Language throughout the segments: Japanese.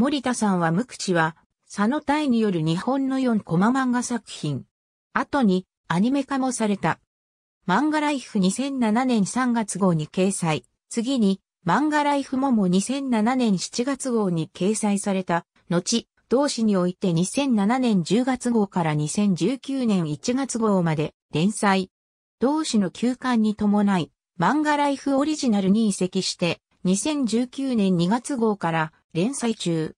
森田さんは無口は、佐野隊による日本の4コマ漫画作品。後にアニメ化もされた。漫画ライフ2007年3月号に掲載。次に、漫画ライフもも2007年7月号に掲載された。後、同誌において2007年10月号から2019年1月号まで連載。同誌の休刊に伴い、漫画ライフオリジナルに移籍して、2019年2月号から連載中。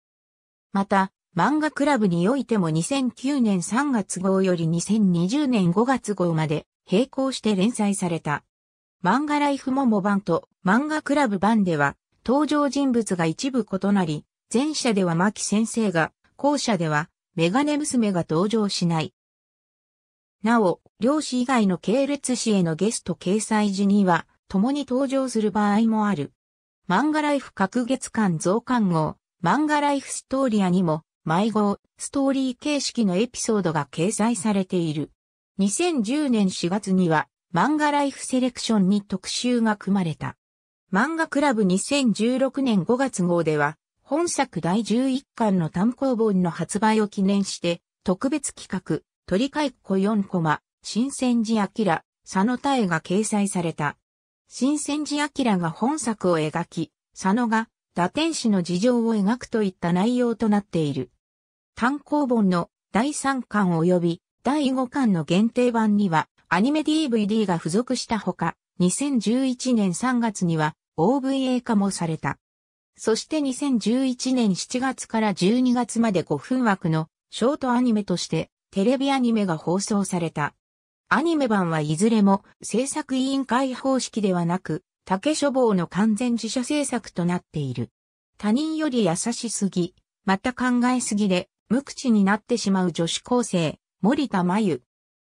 また、漫画クラブにおいても2009年3月号より2020年5月号まで並行して連載された。漫画ライフモモ版と漫画クラブ版では登場人物が一部異なり、前者では牧先生が、後者ではメガネ娘が登場しない。なお、漁師以外の系列誌へのゲスト掲載時には、共に登場する場合もある。漫画ライフ隔月間増刊号、漫画ライフストーリアにも、毎号、ストーリー形式のエピソードが掲載されている。2010年4月には、漫画ライフセレクションに特集が組まれた。漫画クラブ2016年5月号では、本作第11巻の単行本の発売を記念して、特別企画、鳥い顧4コマ、新戦時アキ佐野太が掲載された。新戦寺明が本作を描き、佐野が打天使の事情を描くといった内容となっている。単行本の第3巻及び第5巻の限定版にはアニメ DVD が付属したほか、2011年3月には OVA 化もされた。そして2011年7月から12月まで5分枠のショートアニメとしてテレビアニメが放送された。アニメ版はいずれも制作委員会方式ではなく、竹書房の完全自社制作となっている。他人より優しすぎ、また考えすぎで、無口になってしまう女子高生、森田真由。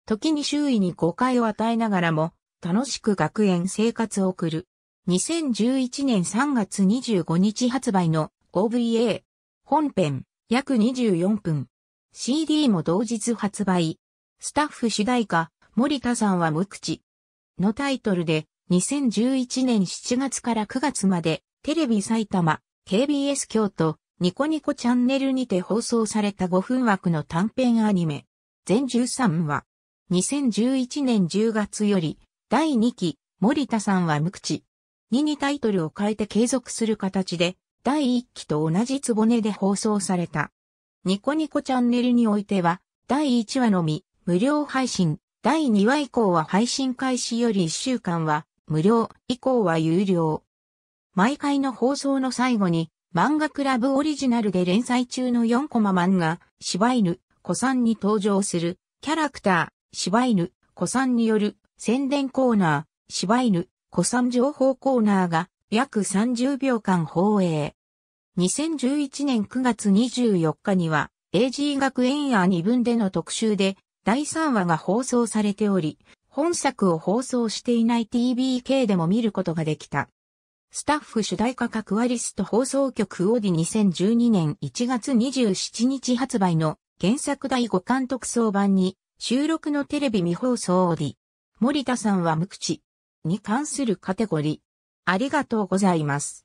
時に周囲に誤解を与えながらも、楽しく学園生活を送る。2011年3月25日発売の OVA。本編、約24分。CD も同日発売。スタッフ主題歌、森田さんは無口のタイトルで2011年7月から9月までテレビ埼玉、KBS 京都、ニコニコチャンネルにて放送された5分枠の短編アニメ。全13話。2011年10月より第2期森田さんは無口2にタイトルを変えて継続する形で第1期と同じつぼねで放送された。ニコニコチャンネルにおいては第1話のみ無料配信。第2話以降は配信開始より1週間は無料、以降は有料。毎回の放送の最後に、漫画クラブオリジナルで連載中の4コマ漫画、柴犬、子さんに登場する、キャラクター、柴犬、子さんによる宣伝コーナー、柴犬、子さん情報コーナーが約30秒間放映。2011年9月24日には、AG 学園や2分での特集で、第3話が放送されており、本作を放送していない TBK でも見ることができた。スタッフ主題歌クアリスト放送局オーディ2012年1月27日発売の原作第5巻特装版に収録のテレビ未放送オーディ。森田さんは無口に関するカテゴリー。ありがとうございます。